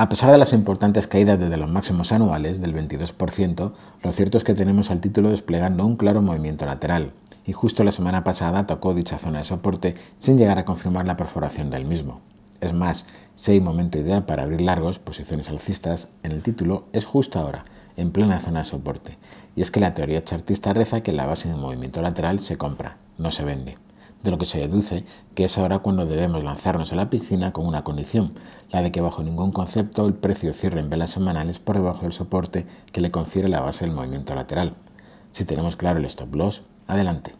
A pesar de las importantes caídas desde los máximos anuales del 22%, lo cierto es que tenemos al título desplegando un claro movimiento lateral, y justo la semana pasada tocó dicha zona de soporte sin llegar a confirmar la perforación del mismo. Es más, si hay momento ideal para abrir largos posiciones alcistas en el título es justo ahora, en plena zona de soporte, y es que la teoría chartista reza que la base de movimiento lateral se compra, no se vende de lo que se deduce que es ahora cuando debemos lanzarnos a la piscina con una condición, la de que bajo ningún concepto el precio cierre en velas semanales por debajo del soporte que le confiere la base del movimiento lateral. Si tenemos claro el stop loss, adelante.